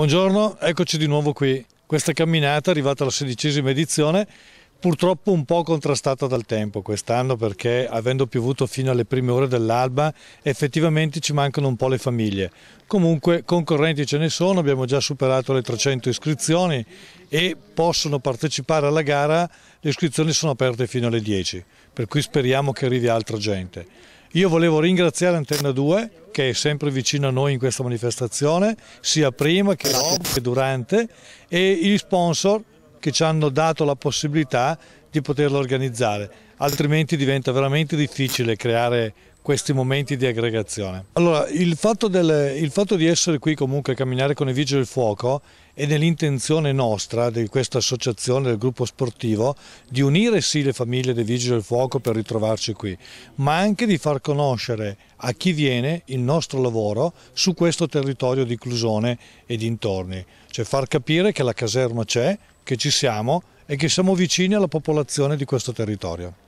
Buongiorno, eccoci di nuovo qui. Questa camminata è arrivata alla sedicesima edizione, purtroppo un po' contrastata dal tempo quest'anno perché avendo piovuto fino alle prime ore dell'alba effettivamente ci mancano un po' le famiglie. Comunque concorrenti ce ne sono, abbiamo già superato le 300 iscrizioni e possono partecipare alla gara, le iscrizioni sono aperte fino alle 10, per cui speriamo che arrivi altra gente. Io volevo ringraziare Antenna 2 che è sempre vicino a noi in questa manifestazione, sia prima che durante, e gli sponsor che ci hanno dato la possibilità di poterlo organizzare, altrimenti diventa veramente difficile creare questi momenti di aggregazione. Allora, il fatto, del, il fatto di essere qui comunque a camminare con i Vigili del Fuoco è nell'intenzione nostra di questa associazione, del gruppo sportivo, di unire sì le famiglie dei Vigili del Fuoco per ritrovarci qui, ma anche di far conoscere a chi viene il nostro lavoro su questo territorio di Clusone e dintorni, cioè far capire che la caserma c'è, che ci siamo e che siamo vicini alla popolazione di questo territorio.